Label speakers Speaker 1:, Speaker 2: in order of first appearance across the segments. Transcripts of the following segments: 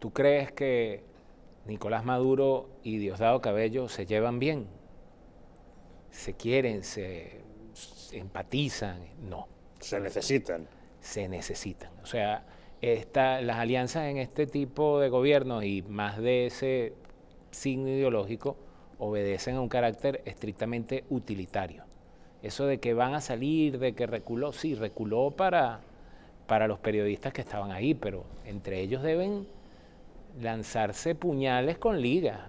Speaker 1: ¿Tú crees que Nicolás Maduro y Diosdado Cabello se llevan bien? ¿Se quieren? ¿Se, empatizan? No. Se necesitan. Se necesitan. O sea, las alianzas en este tipo de gobiernos y más de ese signo ideológico obedecen a un carácter estrictamente utilitario. Eso de que van a salir, de que reculó, sí, reculó para, para los periodistas que estaban ahí, pero entre ellos deben lanzarse puñales con ligas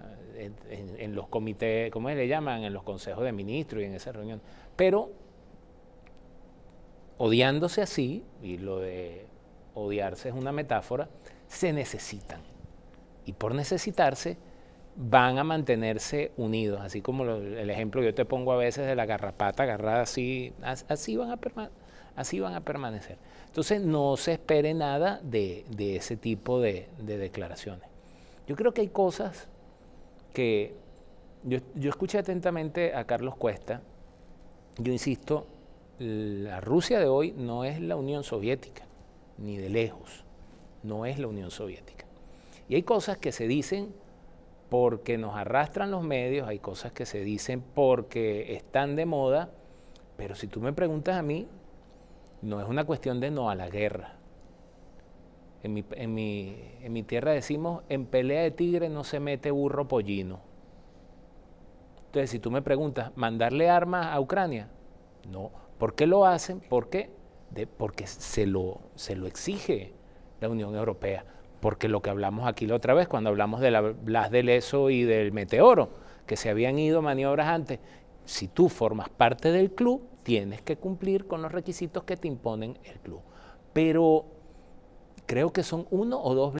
Speaker 1: en, los comités, ¿cómo se le llaman? En los consejos de ministros y en esa reunión. Pero odiándose así, y lo de odiarse es una metáfora, se necesitan. Y por necesitarse van a mantenerse unidos, así como el ejemplo que yo te pongo a veces de la garrapata agarrada así, así van a permanecer así van a permanecer. Entonces no se espere nada de, ese tipo de, declaraciones. Yo creo que hay cosas que yo, yo escuché atentamente a Carlos Cuesta, yo insisto, la Rusia de hoy no es la Unión Soviética, ni de lejos, no es la Unión Soviética. Y hay cosas que se dicen porque nos arrastran los medios, hay cosas que se dicen porque están de moda, pero si tú me preguntas a mí, no es una cuestión de no a la guerra. En mi, tierra decimos, en pelea de tigre no se mete burro pollino. Entonces, si tú me preguntas, ¿mandarle armas a Ucrania? No. ¿Por qué lo hacen? ¿Por qué? De, porque se lo, se lo exige la Unión Europea. Porque lo que hablamos aquí la otra vez, cuando hablamos de la Blas del ESO y del Meteoro, que se habían ido maniobras antes, si tú formas parte del club, tienes que cumplir con los requisitos que te imponen el club. Pero creo que son uno o dos